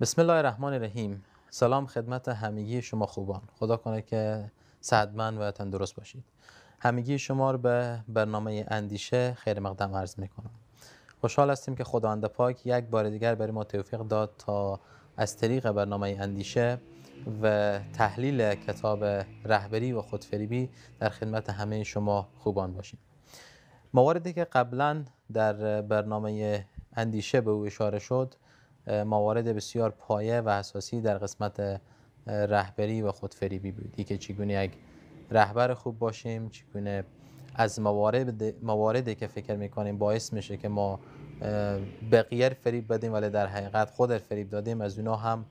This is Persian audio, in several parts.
بسم الله الرحمن الرحیم سلام خدمت همگی شما خوبان خدا کنه که سعدمند و تندرست باشید همگی شما رو به برنامه اندیشه خیر مقدم عرض میکنم خوشحال هستیم که خداوند پاک یک بار دیگر برای ما توفیق داد تا از طریق برنامه اندیشه و تحلیل کتاب رهبری و خودفریبی در خدمت همه شما خوبان باشیم مواردی که قبلا در برنامه اندیشه به او اشاره شد موارد بسیار پایه و اساسی در قسمت رهبری و خودفریبی بودی که چگونه یک رهبر خوب باشیم چگونه از موارد مواردی که فکر میکنیم باعث میشه که ما بقیه فریب بدیم ولی در حقیقت خود فریب دادیم از اونا هم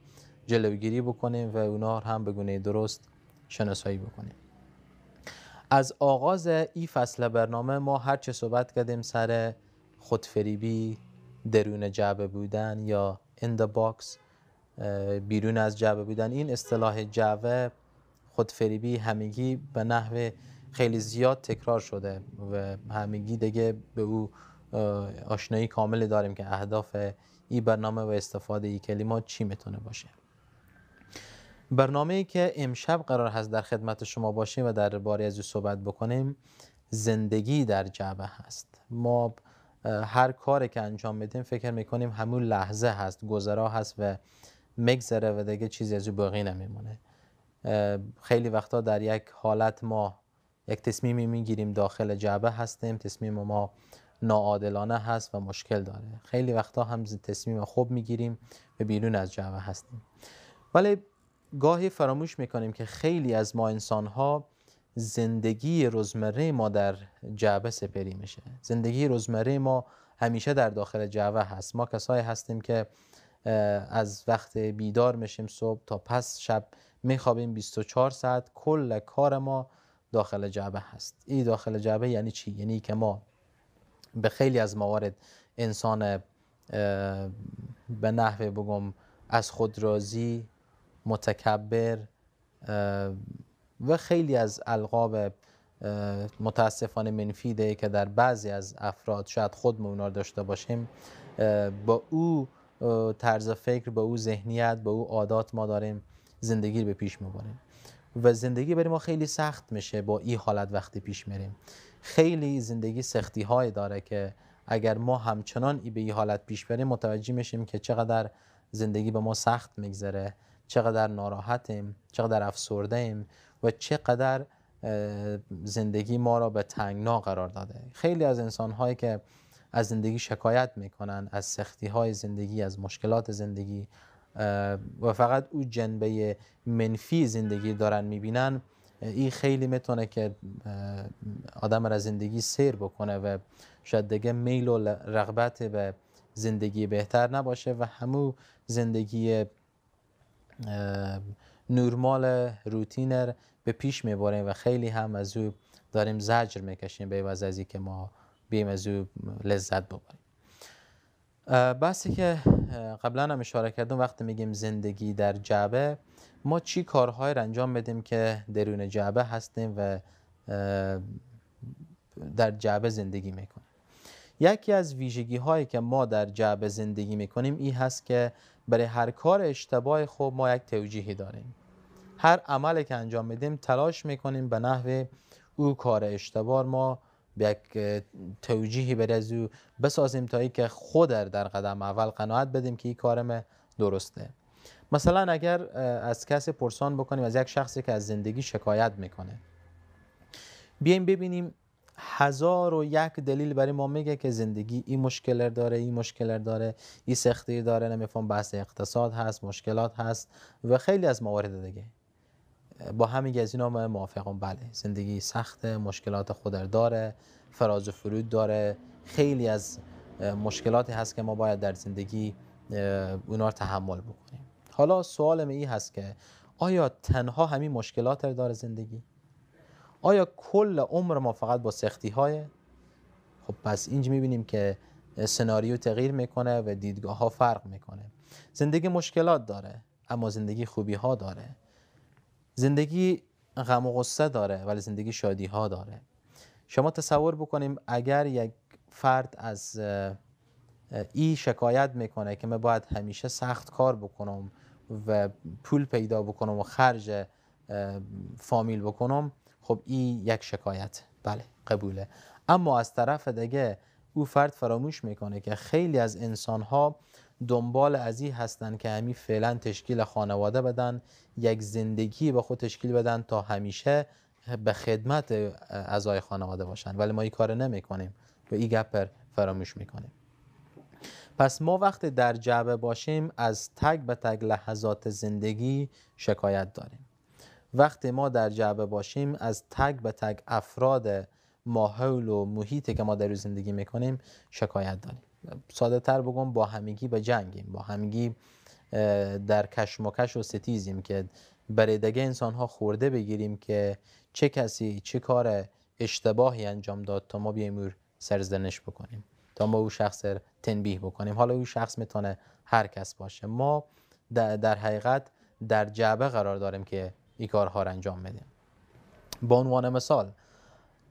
جلوگیری بکنیم و اونا هم به گونه درست شناسایی بکنیم از آغاز این فصل برنامه ما هر چه صحبت کردیم سر خودفریبی درون جعبه بودن یا in the box بیرون از جعبه بودن این اصطلاح جعبه خودفریبی همگی به نحو خیلی زیاد تکرار شده و همگی دیگه به او آشنایی کامل داریم که اهداف این برنامه و استفاده این کلمات چی میتونه باشه برنامه ای که امشب قرار هست در خدمت شما باشیم و در باری از او صحبت بکنیم زندگی در جعبه هست ما هر کاری که انجام بدیم فکر میکنیم همون لحظه هست گذرا هست و مگذره و دیگه چیزی از او باقی نمیمونه خیلی وقتا در یک حالت ما یک تصمیمی میگیریم داخل جعبه هستیم تصمیم ما ناعادلانه هست و مشکل داره خیلی وقتا هم تصمیم خوب میگیریم و بیرون از جعبه هستیم ولی گاهی فراموش میکنیم که خیلی از ما انسان ها زندگی روزمره ما در جعبه سپری میشه زندگی روزمره ما همیشه در داخل جعبه هست ما کسایی هستیم که از وقت بیدار میشیم صبح تا پس شب میخوابیم 24 ساعت کل کار ما داخل جعبه هست این داخل جعبه یعنی چی؟ یعنی که ما به خیلی از موارد انسان به نحوه بگم از خودرازی متکبر و خیلی از القاب متاسفانه منفیده که در بعضی از افراد شاید خود ما اونا داشته باشیم با او طرز فکر با او ذهنیت با او عادات ما داریم زندگی رو به پیش میبریم و زندگی برای ما خیلی سخت میشه با این حالت وقتی پیش میریم خیلی زندگی سختی های داره که اگر ما همچنان ای به این حالت پیش بریم متوجه میشیم که چقدر زندگی به ما سخت میگذره چقدر ناراحتیم چقدر افسرده ایم و قدر زندگی ما را به تنگنا قرار داده خیلی از انسان هایی که از زندگی شکایت میکنن از سختی های زندگی از مشکلات زندگی و فقط او جنبه منفی زندگی دارن میبینن این خیلی میتونه که آدم را زندگی سیر بکنه و شاید دیگه میل و رغبت به زندگی بهتر نباشه و همو زندگی نورمال روتینر به پیش میباریم و خیلی هم از او داریم زجر میکشیم به عوض از که ما بیم از او لذت ببریم بحثی که قبلا هم اشاره کردم وقتی میگیم زندگی در جعبه ما چی کارهایی را انجام بدیم که درون جعبه هستیم و در جعبه زندگی میکنیم یکی از ویژگی هایی که ما در جعبه زندگی میکنیم این هست که برای هر کار اشتباه خوب ما یک توجیهی داریم هر عملی که انجام میدیم تلاش میکنیم به نحو او کار اشتباه ما به یک توجیهی برای از او بسازیم تا که خود در قدم اول قناعت بدیم که این کارم درسته مثلا اگر از کسی پرسان بکنیم از یک شخصی که از زندگی شکایت میکنه بیایم ببینیم هزار و یک دلیل برای ما میگه که زندگی این مشکل داره این مشکل داره این سختی داره نمیفهم بحث اقتصاد هست مشکلات هست و خیلی از موارد دیگه با همین از اینا موافقم بله زندگی سخت مشکلات خود داره فراز و فرود داره خیلی از مشکلاتی هست که ما باید در زندگی اونا رو تحمل بکنیم حالا سوال این هست که آیا تنها همین مشکلات داره زندگی آیا کل عمر ما فقط با سختی های خب پس اینج میبینیم که سناریو تغییر میکنه و دیدگاه ها فرق میکنه زندگی مشکلات داره اما زندگی خوبی ها داره زندگی غم و غصه داره ولی زندگی شادی ها داره شما تصور بکنیم اگر یک فرد از ای شکایت میکنه که من باید همیشه سخت کار بکنم و پول پیدا بکنم و خرج فامیل بکنم خب این یک شکایت بله قبوله اما از طرف دیگه او فرد فراموش میکنه که خیلی از انسان ها دنبال از این هستن که همی فعلا تشکیل خانواده بدن یک زندگی به خود تشکیل بدن تا همیشه به خدمت اعضای خانواده باشن ولی ما این کار نمیکنیم و این گپر فراموش میکنیم پس ما وقت در جعبه باشیم از تگ به تگ لحظات زندگی شکایت داریم وقتی ما در جعبه باشیم از تگ به تگ افراد ماحول و محیطی که ما در زندگی میکنیم شکایت داریم ساده تر بگم با همگی به جنگیم با همگی در کشمکش و ستیزیم که برای دیگه انسان ها خورده بگیریم که چه کسی چه کار اشتباهی انجام داد تا ما بیایم سرزنش بکنیم تا ما او شخص تنبیه بکنیم حالا او شخص میتونه هر کس باشه ما در حقیقت در جعبه قرار داریم که این کارها انجام بدیم به عنوان مثال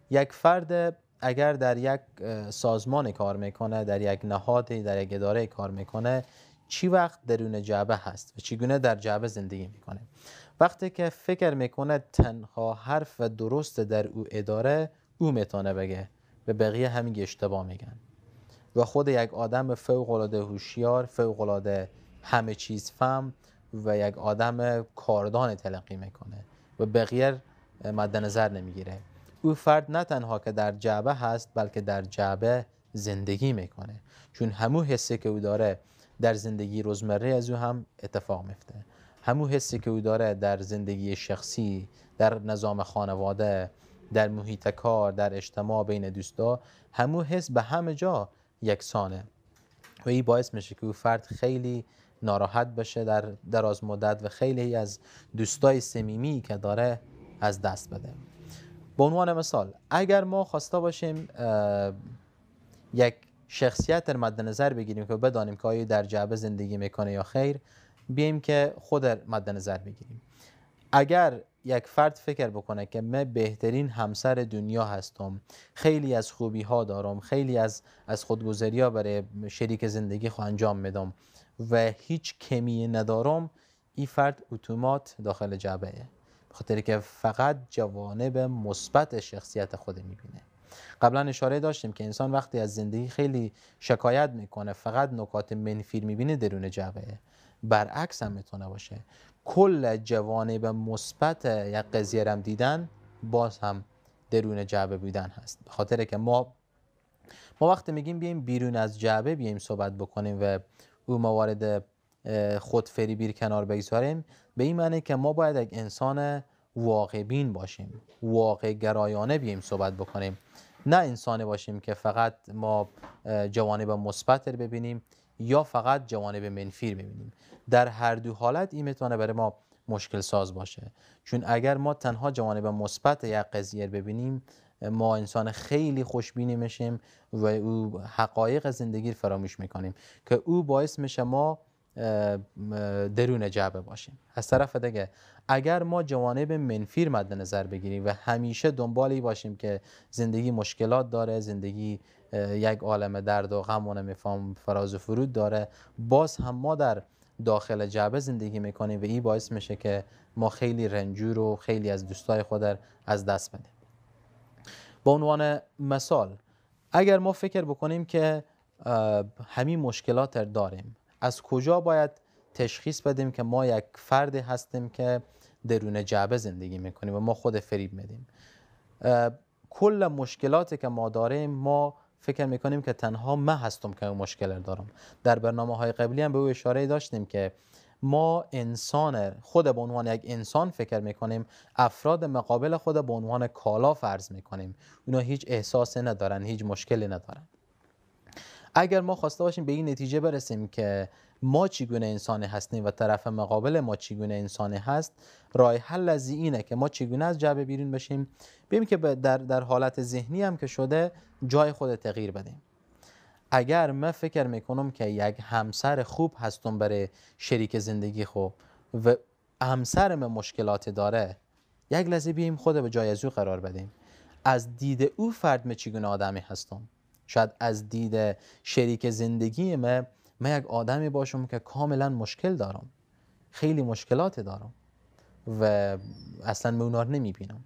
یک فرد اگر در یک سازمان کار میکنه در یک نهادی در یک اداره کار میکنه چی وقت درون جعبه هست و چگونه در جعبه زندگی میکنه وقتی که فکر میکنه تنها حرف و درست در او اداره او میتونه بگه و بقیه همین اشتباه میگن و خود یک آدم فوق العاده هوشیار فوق العاده همه چیز فهم و یک آدم کاردان تلقی میکنه و بغیر مد نظر نمیگیره او فرد نه تنها که در جعبه هست بلکه در جعبه زندگی میکنه چون همو حسی که او داره در زندگی روزمره از او هم اتفاق میفته همو حسی که او داره در زندگی شخصی در نظام خانواده در محیط کار در اجتماع بین دوستا همو حس به همه جا یکسانه و این باعث میشه که او فرد خیلی ناراحت بشه در دراز مدت و خیلی از دوستای سمیمی که داره از دست بده به عنوان مثال اگر ما خواسته باشیم یک شخصیت در مد نظر بگیریم که بدانیم که آیا در جعبه زندگی میکنه یا خیر بیایم که خود در مد نظر بگیریم اگر یک فرد فکر بکنه که من بهترین همسر دنیا هستم خیلی از خوبی ها دارم خیلی از از خودگذری ها برای شریک زندگی خو انجام میدم و هیچ کمی ندارم این فرد اتومات داخل جعبهه خاطر که فقط جوانب مثبت شخصیت خود میبینه قبلا اشاره داشتیم که انسان وقتی از زندگی خیلی شکایت میکنه فقط نکات منفی میبینه درون جعبه برعکس هم میتونه باشه کل جوانب مثبت یک قضیه رم دیدن باز هم درون جعبه بودن هست به خاطر که ما ما وقتی میگیم بیایم بیرون از جعبه بیایم صحبت بکنیم و او موارد خود فریبی کنار بگذاریم به این معنی که ما باید یک انسان واقع بین باشیم واقع گرایانه بیم صحبت بکنیم نه انسانی باشیم که فقط ما جوانب مثبت رو ببینیم یا فقط جوانب منفی ببینیم در هر دو حالت این میتونه برای ما مشکل ساز باشه چون اگر ما تنها جوانب مثبت یک قضیه ببینیم ما انسان خیلی خوشبینی میشیم و او حقایق زندگی فراموش میکنیم که او باعث میشه ما درون جعبه باشیم از طرف دیگه اگر ما جوانب منفی مد نظر بگیریم و همیشه دنبالی باشیم که زندگی مشکلات داره زندگی یک عالم درد و غم و نمیفهم فراز و فرود داره باز هم ما در داخل جعبه زندگی میکنیم و این باعث میشه که ما خیلی رنجور و خیلی از دوستای خود از دست بدیم به عنوان مثال اگر ما فکر بکنیم که همین مشکلات داریم از کجا باید تشخیص بدیم که ما یک فرد هستیم که درون جعبه زندگی میکنیم و ما خود فریب میدیم کل مشکلاتی که ما داریم ما فکر میکنیم که تنها من هستم که مشکل دارم در برنامه های قبلی هم به او اشاره داشتیم که ما انسان خود به عنوان یک انسان فکر میکنیم افراد مقابل خود به عنوان کالا فرض میکنیم اونا هیچ احساس ندارن هیچ مشکلی ندارن اگر ما خواسته باشیم به این نتیجه برسیم که ما چیگونه انسانی هستیم و طرف مقابل ما چیگونه انسانی هست رای حل از اینه که ما چگونه از جبه بیرون بشیم بیم که در, در حالت ذهنی هم که شده جای خود تغییر بدیم اگر من فکر میکنم که یک همسر خوب هستم برای شریک زندگی خوب و همسر مشکلات داره یک لحظه بیایم خود به جای از او قرار بدیم از دید او فرد من چگونه آدمی هستم شاید از دید شریک زندگی من من یک آدمی باشم که کاملا مشکل دارم خیلی مشکلات دارم و اصلا من اونا نمیبینم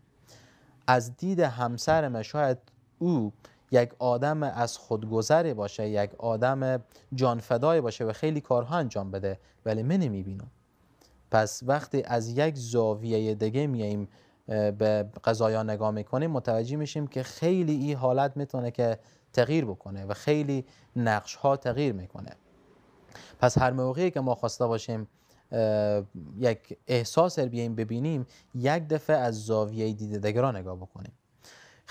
از دید همسر شاید او یک آدم از خودگذره باشه یک آدم جانفدای باشه و خیلی کارها انجام بده ولی من نمیبینم پس وقتی از یک زاویه دیگه میاییم به قضایا نگاه میکنیم متوجه میشیم که خیلی این حالت میتونه که تغییر بکنه و خیلی نقش ها تغییر میکنه پس هر موقعی که ما خواسته باشیم یک احساس رو بیایم ببینیم یک دفعه از زاویه دید را نگاه بکنیم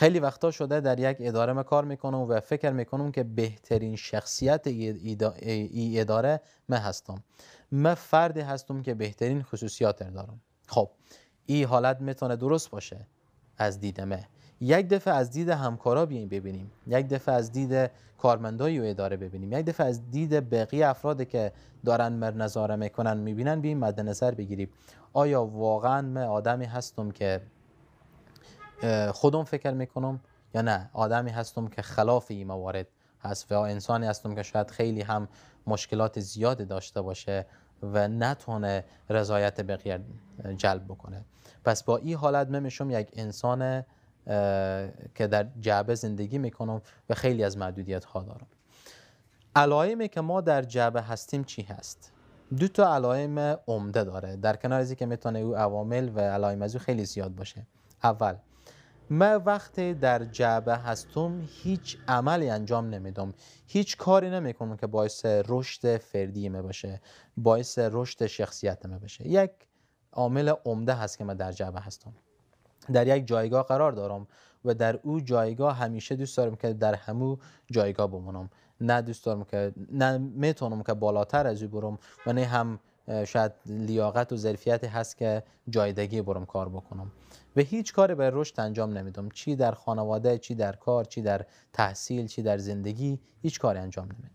خیلی وقتا شده در یک اداره ما کار میکنم و فکر میکنم که بهترین شخصیت ای اداره ما هستم ما فردی هستم که بهترین خصوصیات دارم خب این حالت میتونه درست باشه از دیده ما. یک دفعه از دید همکارا بیایم ببینیم یک دفعه از دید کارمندای و اداره ببینیم یک دفعه از دید بقیه افرادی که دارن مر نظاره میکنن میبینن بیایم مد نظر بگیریم آیا واقعا من آدمی هستم که خودم فکر میکنم یا نه آدمی هستم که خلاف این موارد هست و انسانی هستم که شاید خیلی هم مشکلات زیاد داشته باشه و نتونه رضایت بقیه جلب بکنه پس با این حالت میشم یک انسان که در جعبه زندگی میکنم و خیلی از معدودیت ها دارم علائمی که ما در جعبه هستیم چی هست دو تا علائم عمده داره در کنار که میتونه او عوامل و علائم از او خیلی زیاد باشه اول من وقتی در جعبه هستم هیچ عملی انجام نمیدم هیچ کاری نمیکنم که باعث رشد فردی می باشه باعث رشد شخصیت می باشه یک عامل عمده هست که من در جعبه هستم در یک جایگاه قرار دارم و در او جایگاه همیشه دوست دارم که در همو جایگاه بمونم نه دوست دارم که نه میتونم که بالاتر از او برم و نه هم شاید لیاقت و ظرفیتی هست که جایدگی برم کار بکنم و هیچ کاری برای رشد انجام نمیدم چی در خانواده چی در کار چی در تحصیل چی در زندگی هیچ کاری انجام نمیدم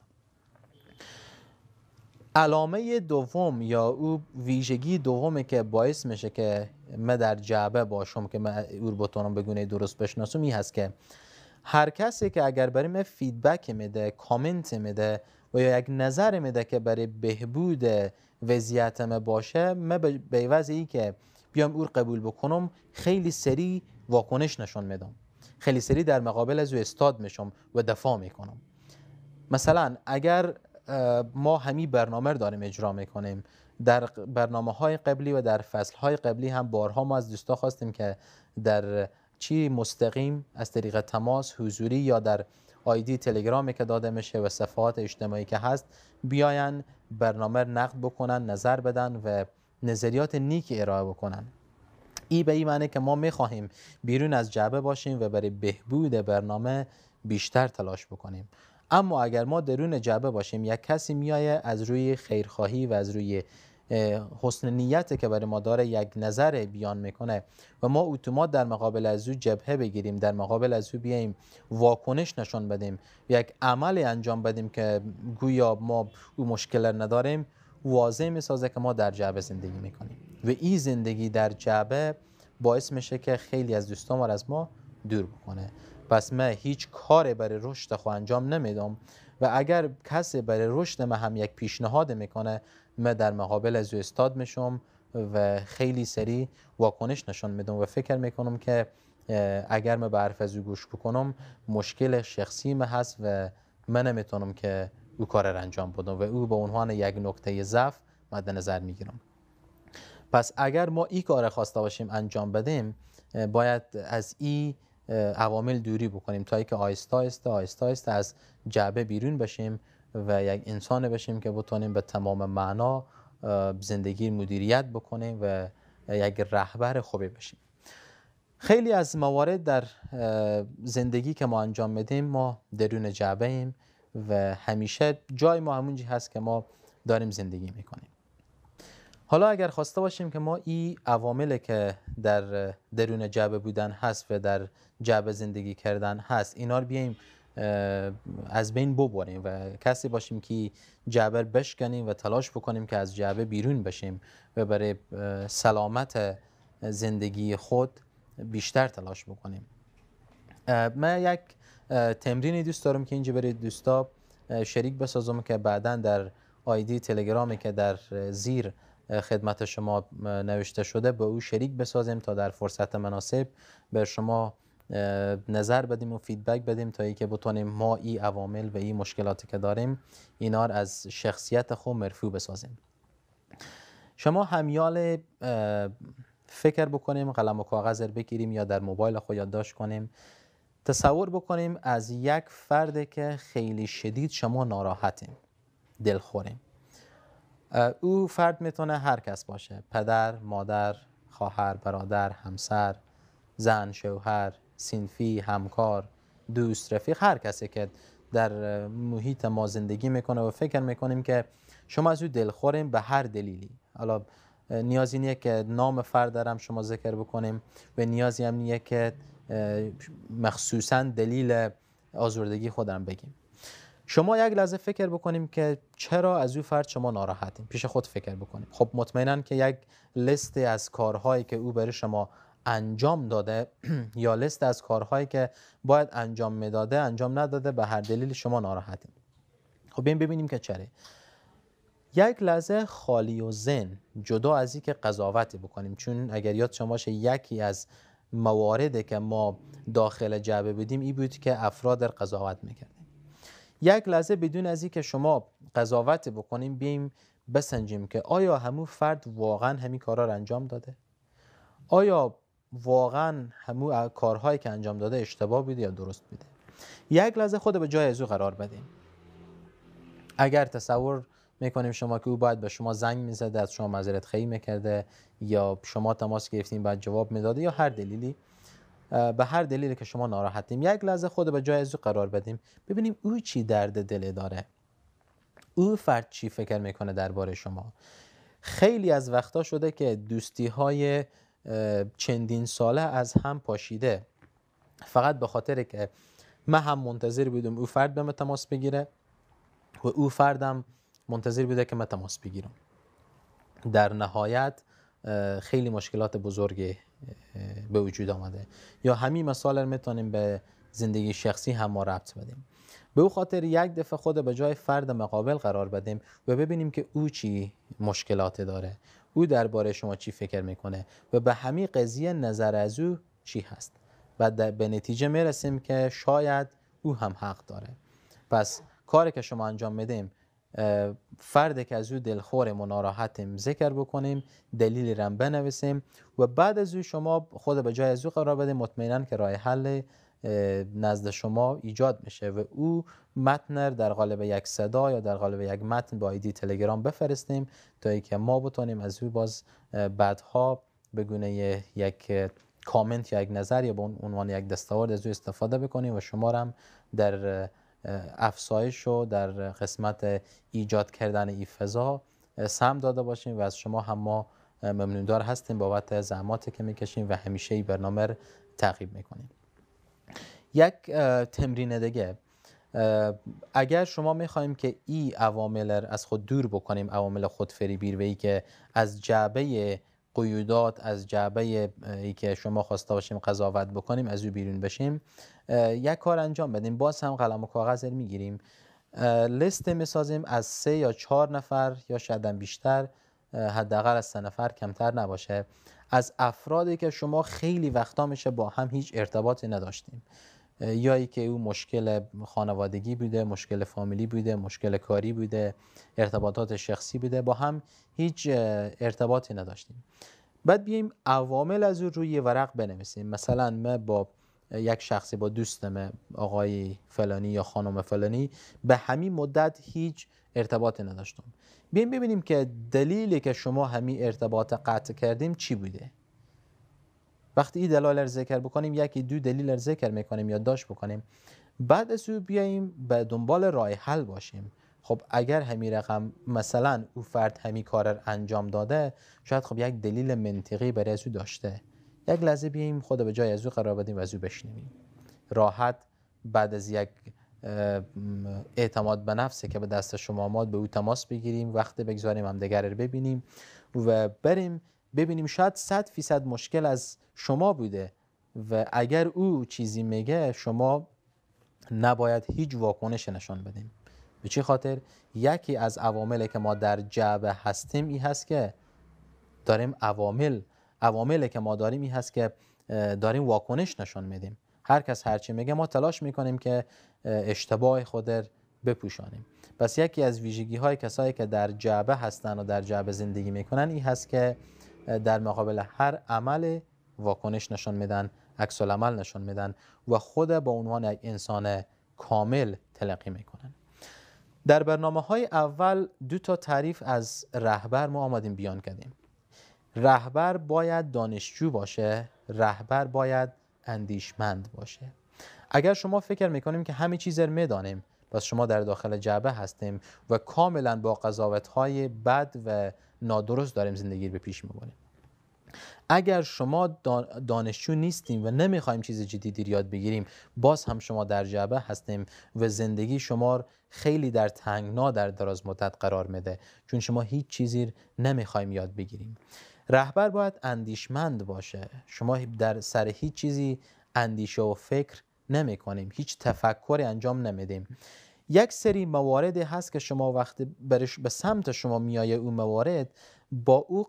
علامه دوم یا او ویژگی دومی که باعث میشه که من در جعبه باشم که من او رو بتونم بگونه درست بشناسم این هست که هر کسی که اگر برای من فیدبک میده کامنت میده و یا یک نظر میده که برای بهبود وضعیتم باشه من به وضع این که بیام او قبول بکنم خیلی سری واکنش نشون میدم خیلی سری در مقابل از او استاد میشم و دفاع میکنم مثلا اگر ما همی برنامه رو داریم اجرا میکنیم در برنامه های قبلی و در فصل های قبلی هم بارها ما از دوستا خواستیم که در چی مستقیم از طریق تماس حضوری یا در آیدی تلگرامی که داده میشه و صفحات اجتماعی که هست بیاین برنامه نقد بکنن نظر بدن و نظریات نیک ارائه بکنن ای به این معنی که ما میخواهیم بیرون از جعبه باشیم و برای بهبود برنامه بیشتر تلاش بکنیم اما اگر ما درون جعبه باشیم یک کسی میایه از روی خیرخواهی و از روی حسن نیته که برای ما داره یک نظر بیان میکنه و ما اتومات در مقابل از او جبهه بگیریم در مقابل از او بیایم واکنش نشان بدیم یک عمل انجام بدیم که گویا ما او مشکل نداریم واضح میسازه که ما در جعبه زندگی میکنیم و این زندگی در جعبه باعث میشه که خیلی از دوستان از ما دور بکنه پس من هیچ کاری برای رشد خو انجام نمیدم و اگر کسی برای رشد ما هم یک پیشنهاد میکنه من در مقابل از او استاد میشم و خیلی سری واکنش نشان میدم و فکر میکنم که اگر من به حرف از او گوش بکنم مشکل شخصی من هست و من نمیتونم که او کار را انجام بدم و او به عنوان یک نکته ضعف مد نظر میگیرم پس اگر ما این کار خواسته باشیم انجام بدیم باید از این عوامل دوری بکنیم تا اینکه آیستا آیستا آیستا از جعبه بیرون بشیم و یک انسان بشیم که بتونیم به تمام معنا زندگی مدیریت بکنیم و یک رهبر خوبی بشیم خیلی از موارد در زندگی که ما انجام میدیم ما درون جعبه ایم و همیشه جای ما همونجی هست که ما داریم زندگی میکنیم حالا اگر خواسته باشیم که ما این عوامل که در درون جعبه بودن هست و در جعبه زندگی کردن هست اینا رو بیایم از بین ببریم و کسی باشیم که جبر بشکنیم و تلاش بکنیم که از جعبه بیرون بشیم و برای سلامت زندگی خود بیشتر تلاش بکنیم من یک تمرینی دوست دارم که اینجا برای دوستا شریک بسازم که بعدا در آیدی تلگرامی که در زیر خدمت شما نوشته شده به او شریک بسازیم تا در فرصت مناسب به شما نظر بدیم و فیدبک بدیم تا اینکه بتونیم ما این عوامل و این مشکلاتی که داریم اینار از شخصیت خود مرفوع بسازیم شما همیال فکر بکنیم قلم و کاغذ بگیریم یا در موبایل خود یادداشت کنیم تصور بکنیم از یک فرد که خیلی شدید شما ناراحتیم دلخوریم او فرد میتونه هر کس باشه پدر، مادر، خواهر، برادر، همسر، زن، شوهر، سینفی همکار دوست رفیق هر کسی که در محیط ما زندگی میکنه و فکر میکنیم که شما از او دلخوریم به هر دلیلی حالا نیازی نیه که نام فرد شما ذکر بکنیم و نیازی هم نیه که مخصوصا دلیل آزردگی خودم بگیم شما یک لحظه فکر بکنیم که چرا از او فرد شما ناراحتیم پیش خود فکر بکنیم خب مطمئنا که یک لیست از کارهایی که او برای شما انجام داده یا لست از کارهایی که باید انجام میداده انجام نداده به هر دلیل شما ناراحتیم خب بیم ببینیم که چره یک لحظه خالی و زن جدا از که قضاوت بکنیم چون اگر یاد شما باشه یکی از مواردی که ما داخل جعبه بودیم این بود که افراد در قضاوت میکردیم یک لحظه بدون از که شما قضاوت بکنیم بیم بسنجیم که آیا همون فرد واقعا همین کارا رو انجام داده آیا واقعا همو کارهایی که انجام داده اشتباه بوده یا درست بوده یک لحظه خود به جای از او قرار بدیم اگر تصور میکنیم شما که او باید به شما زنگ میزده از شما مذارت خیلی میکرده یا شما تماس گرفتیم بعد جواب میداده یا هر دلیلی به هر دلیلی که شما ناراحتیم یک لحظه خود به جای از او قرار بدیم ببینیم او چی درد دل داره او فرد چی فکر میکنه درباره شما خیلی از وقتا شده که دوستی های چندین ساله از هم پاشیده فقط به خاطر که من هم منتظر بودم او فرد به من تماس بگیره و او فردم منتظر بوده که من تماس بگیرم در نهایت خیلی مشکلات بزرگی به وجود آمده یا همین مسائل رو میتونیم به زندگی شخصی هم ما ربط بدیم به او خاطر یک دفعه خود به جای فرد مقابل قرار بدیم و ببینیم که او چی مشکلات داره او درباره شما چی فکر میکنه و به همین قضیه نظر از او چی هست و به نتیجه میرسیم که شاید او هم حق داره پس کاری که شما انجام میدیم فرد که از او دلخور و ناراحتیم ذکر بکنیم دلیلی رم بنویسیم و بعد از او شما خود به جای از او قرار بدیم مطمئنا که راه حل نزد شما ایجاد میشه و او متن در قالب یک صدا یا در قالب یک متن با ایدی تلگرام بفرستیم تا اینکه ما بتونیم از او باز بعدها به گونه یک کامنت یا یک نظر یا به عنوان یک دستاورد از او استفاده بکنیم و شما هم در افسایش و در قسمت ایجاد کردن این فضا سم داده باشیم و از شما هم ما ممنوندار هستیم بابت زحماتی که میکشیم و همیشه برنامه تعقیب میکنیم یک تمرین دیگه اگر شما میخوایم که ای عوامل از خود دور بکنیم عوامل خود ای که از جعبه قیودات از جعبه ای که شما خواسته باشیم قضاوت بکنیم از او بیرون بشیم یک کار انجام بدیم باز هم قلم و کاغذ میگیریم لیست میسازیم از سه یا چهار نفر یا شاید بیشتر حداقل از سه نفر کمتر نباشه از افرادی که شما خیلی وقتا میشه با هم هیچ ارتباطی نداشتیم یا ای که او مشکل خانوادگی بوده مشکل فامیلی بوده مشکل کاری بوده ارتباطات شخصی بوده با هم هیچ ارتباطی نداشتیم بعد بیایم عوامل از او روی ورق بنویسیم مثلا ما با یک شخصی با دوستم آقای فلانی یا خانم فلانی به همین مدت هیچ ارتباطی نداشتم بیایم ببینیم که دلیلی که شما همین ارتباط قطع کردیم چی بوده وقتی این دلایل ذکر بکنیم یکی دو دلیل ذکر میکنیم یادداشت بکنیم بعد از او بیاییم به دنبال راه حل باشیم خب اگر همین رقم مثلا او فرد همین کار رو انجام داده شاید خب یک دلیل منطقی برای از داشته یک لحظه بیاییم خود به جای از قرار بدیم و از بشنویم راحت بعد از یک اعتماد به نفسه که به دست شما آماد به او تماس بگیریم وقت بگذاریم هم دگر ببینیم و بریم ببینیم شاید 100 فیصد مشکل از شما بوده و اگر او چیزی میگه شما نباید هیچ واکنش نشان بدیم به چی خاطر یکی از عوامل که ما در جعبه هستیم این هست که داریم عوامل عوامل که ما داریم ای هست که داریم واکنش نشان میدیم هر کس هرچی میگه ما تلاش میکنیم که اشتباه خود بپوشانیم پس یکی از ویژگی های کسایی که در جعبه هستن و در جعبه زندگی میکنن این هست که در مقابل هر عمل واکنش نشان میدن عکس عمل نشان میدن و خود با عنوان یک انسان کامل تلقی میکنن در برنامه های اول دو تا تعریف از رهبر ما آمدیم بیان کردیم رهبر باید دانشجو باشه رهبر باید اندیشمند باشه اگر شما فکر میکنیم که همه چیز رو میدانیم پس شما در داخل جعبه هستیم و کاملا با قضاوت های بد و نادرست داریم زندگی به پیش میبریم اگر شما دانشجو نیستیم و نمیخوایم چیز جدیدی یاد بگیریم باز هم شما در جعبه هستیم و زندگی شما خیلی در تنگنا در دراز مدت قرار میده چون شما هیچ چیزی نمیخوایم یاد بگیریم رهبر باید اندیشمند باشه شما در سر هیچ چیزی اندیشه و فکر نمی کنیم هیچ تفکری انجام نمیدیم یک سری موارد هست که شما وقتی برش به سمت شما میایه اون موارد با او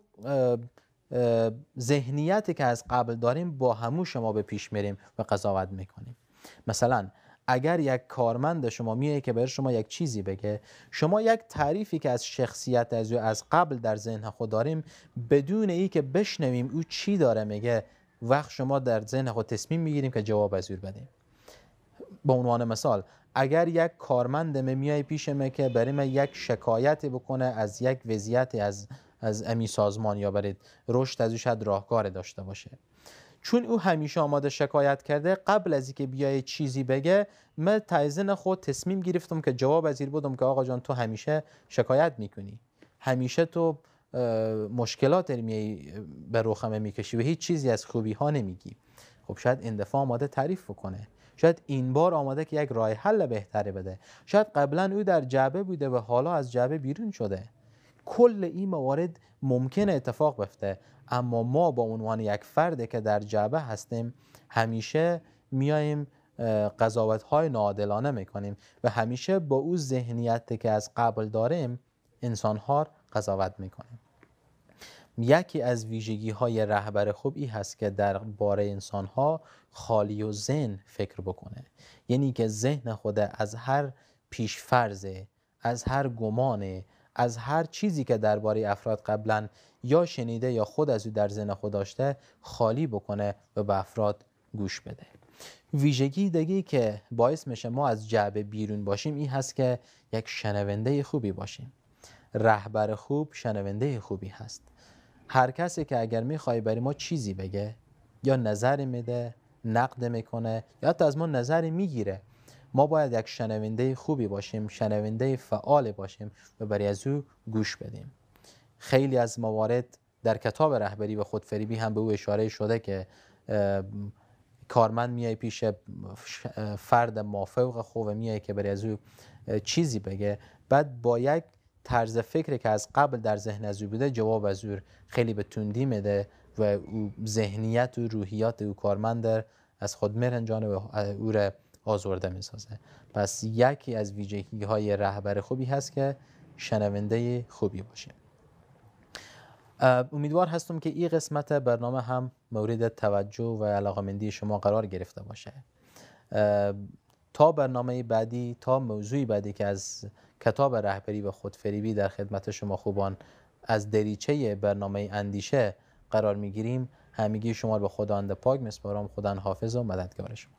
ذهنیتی که از قبل داریم با همو شما به پیش میریم و قضاوت میکنیم مثلا اگر یک کارمند شما میایه که برای شما یک چیزی بگه شما یک تعریفی که از شخصیت از او از قبل در ذهن خود داریم بدون ای که بشنویم او چی داره میگه وقت شما در ذهن خود تصمیم میگیریم که جواب از او بدیم به عنوان مثال اگر یک کارمند میای پیش که برای من یک شکایت بکنه از یک وضعیت از از امی سازمان یا برای رشد از شاید راهکار داشته باشه چون او همیشه آماده شکایت کرده قبل از اینکه بیای چیزی بگه من تایزن خود تصمیم گرفتم که جواب از بودم که آقا جان تو همیشه شکایت میکنی همیشه تو مشکلات میای به روخمه میکشی و هیچ چیزی از خوبی ها نمیگی خب شاید این دفعه آماده تعریف بکنه شاید این بار آمده که یک راه حل بهتری بده شاید قبلا او در جعبه بوده و حالا از جعبه بیرون شده کل این موارد ممکن اتفاق بفته. اما ما با عنوان یک فرد که در جعبه هستیم همیشه میاییم قضاوت های ناعادلانه میکنیم و همیشه با او ذهنیت که از قبل داریم انسان ها قضاوت میکنیم یکی از ویژگی های رهبر خوب ای هست که در باره انسان ها خالی و ذهن فکر بکنه یعنی که ذهن خود از هر پیشفرزه از هر گمانه از هر چیزی که درباره افراد قبلا یا شنیده یا خود از او در ذهن خود داشته خالی بکنه و به افراد گوش بده ویژگی دیگه که باعث میشه ما از جعبه بیرون باشیم این هست که یک شنونده خوبی باشیم رهبر خوب شنونده خوبی هست هر کسی که اگر میخوای برای ما چیزی بگه یا نظری میده نقد میکنه یا حتی از ما نظری میگیره ما باید یک شنونده خوبی باشیم شنونده فعال باشیم و برای از او گوش بدیم خیلی از موارد در کتاب رهبری و خودفریبی هم به او اشاره شده که کارمند میای پیش فرد مافوق خوب میای که برای از او چیزی بگه بعد با یک طرز فکری که از قبل در ذهن از او بوده جواب از او خیلی به تندی میده و او ذهنیت و روحیات او کارمند از خود مرنجان و او را آزورده میسازه پس یکی از ویژگی های رهبر خوبی هست که شنونده خوبی باشه امیدوار هستم که این قسمت برنامه هم مورد توجه و علاقمندی شما قرار گرفته باشه تا برنامه بعدی تا موضوعی بعدی که از کتاب رهبری و خودفریبی در خدمت شما خوبان از دریچه برنامه اندیشه قرار میگیریم همگی شما به خدا پاک میسپارم خدا حافظ و مددگار شما